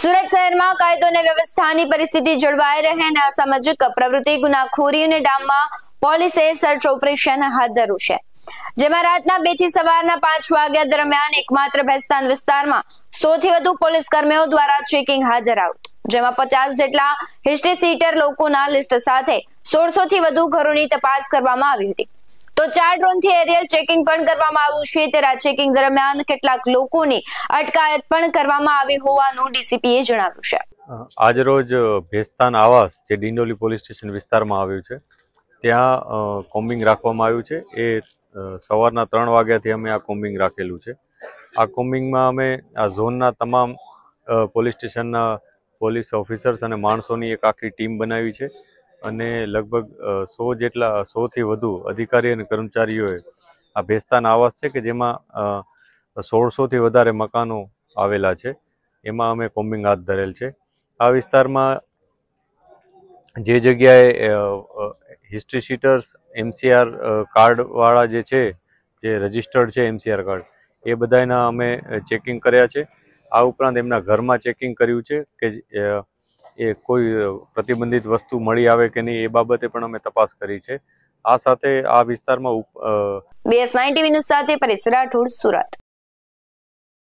સુરત શહેરમાં કાયદો અને વ્યવસ્થાની પરિસ્થિતિ જળવાઈ રહે અને અસામાજિક પ્રવૃત્તિ ગુનાખોરીને અને ડામમાં પોલીસે સર્ચ ઓપરેશન હાથ ધર્યું છે જેમાં રાતના બે થી સવારના પાંચ વાગ્યા દરમિયાન એકમાત્ર ભેસ્તાન વિસ્તારમાં સો થી વધુ પોલીસ કર્મીઓ દ્વારા ચેકિંગ હાથ ધરાવ્યું જેમાં પચાસ જેટલા હિસ્ટ્રી સીટર લોકોના લિસ્ટ સાથે સોળસો થી વધુ ઘરોની તપાસ કરવામાં આવી હતી તો ચાર ડ્રોનથી એરિયલ ચેકિંગ પણ કરવામાં આવ્યું છે ત્યારે આ ચેકિંગ દરમિયાન કેટલાક લોકોની અટકાયત પણ કરવામાં આવી હોવાનું ડીસીપીએ જણાવ્યું છે આજરોજ ભેસ્તાન આવાસ જે ડિંડોલી પોલીસ સ્ટેશન વિસ્તારમાં આવ્યું છે ત્યાં કોમ્બિંગ રાખવામાં આવ્યું છે એ સવારના ત્રણ વાગ્યાથી અમે આ કોમ્બિંગ રાખેલું છે આ કોમ્બિંગમાં અમે આ ઝોનના તમામ પોલીસ સ્ટેશનના પોલીસ ઓફિસર્સ અને માણસોની એક આખી ટીમ બનાવી છે અને લગભગ સો જેટલા સોથી વધુ અધિકારી અને કર્મચારીઓએ આ ભેસ્તાન આવાસ છે કે જેમાં સોળસોથી વધારે મકાનો આવેલા છે એમાં અમે કોમ્બિંગ હાથ ધરેલ છે આ વિસ્તારમાં જે જગ્યાએ હિસ્ટ્રી શીટર્સ એમસીઆર કાર્ડવાળા જે છે જે રજિસ્ટર્ડ છે એમસીઆર કાર્ડ એ બધાના અમે ચેકિંગ કર્યા છે આ ઉપરાંત એમના ઘરમાં ચેકિંગ કર્યું છે કે એ કોઈ પ્રતિબંધિત વસ્તુ મળી આવે કે નહીં એ બાબતે પણ અમે તપાસ કરી છે આ સાથે આ વિસ્તારમાં બીએસ નાઇન ટીવી ન્યૂઝ સાથે પરેશ રાઠોડ સુરત